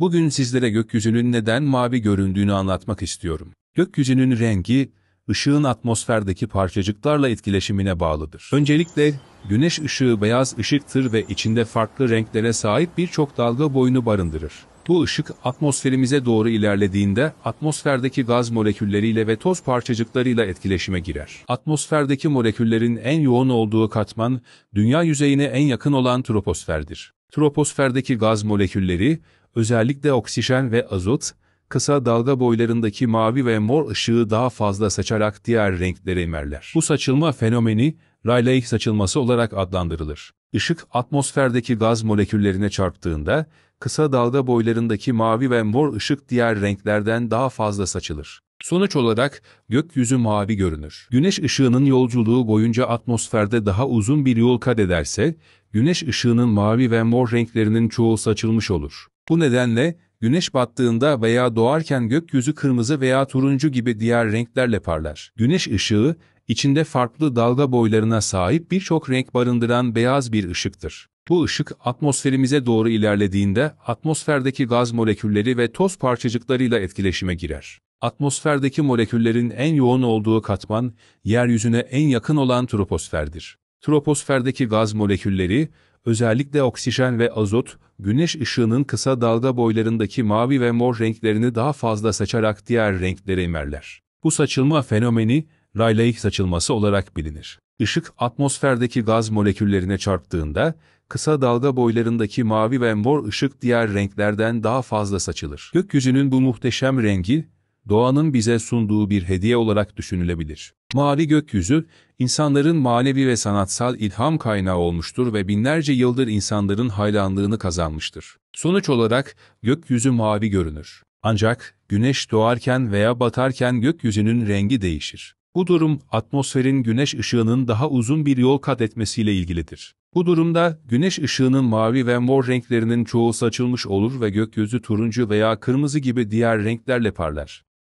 Bugün sizlere gökyüzünün neden mavi göründüğünü anlatmak istiyorum. Gökyüzünün rengi, ışığın atmosferdeki parçacıklarla etkileşimine bağlıdır. Öncelikle güneş ışığı beyaz ışıktır ve içinde farklı renklere sahip birçok dalga boyunu barındırır. Bu ışık atmosferimize doğru ilerlediğinde atmosferdeki gaz molekülleriyle ve toz parçacıklarıyla etkileşime girer. Atmosferdeki moleküllerin en yoğun olduğu katman, dünya yüzeyine en yakın olan troposferdir. Troposferdeki gaz molekülleri, özellikle oksijen ve azot, kısa dalga boylarındaki mavi ve mor ışığı daha fazla saçarak diğer renklere emerler. Bu saçılma fenomeni Rayleigh saçılması olarak adlandırılır. Işık atmosferdeki gaz moleküllerine çarptığında, kısa dalga boylarındaki mavi ve mor ışık diğer renklerden daha fazla saçılır. Sonuç olarak gökyüzü mavi görünür. Güneş ışığının yolculuğu boyunca atmosferde daha uzun bir yol kat ederse, güneş ışığının mavi ve mor renklerinin çoğu saçılmış olur. Bu nedenle güneş battığında veya doğarken gökyüzü kırmızı veya turuncu gibi diğer renklerle parlar. Güneş ışığı içinde farklı dalga boylarına sahip birçok renk barındıran beyaz bir ışıktır. Bu ışık atmosferimize doğru ilerlediğinde atmosferdeki gaz molekülleri ve toz parçacıklarıyla etkileşime girer. Atmosferdeki moleküllerin en yoğun olduğu katman, yeryüzüne en yakın olan troposferdir. Troposferdeki gaz molekülleri, özellikle oksijen ve azot, güneş ışığının kısa dalga boylarındaki mavi ve mor renklerini daha fazla saçarak diğer renklere imerler. Bu saçılma fenomeni, raylaik saçılması olarak bilinir. Işık atmosferdeki gaz moleküllerine çarptığında kısa dalga boylarındaki mavi ve mor ışık diğer renklerden daha fazla saçılır. Gökyüzünün bu muhteşem rengi doğanın bize sunduğu bir hediye olarak düşünülebilir. Mavi gökyüzü, insanların manevi ve sanatsal ilham kaynağı olmuştur ve binlerce yıldır insanların hayranlığını kazanmıştır. Sonuç olarak gökyüzü mavi görünür. Ancak güneş doğarken veya batarken gökyüzünün rengi değişir. Bu durum, atmosferin güneş ışığının daha uzun bir yol kat etmesiyle ilgilidir. Bu durumda, güneş ışığının mavi ve mor renklerinin çoğu saçılmış olur ve gökyüzü turuncu veya kırmızı gibi diğer renklerle parlar.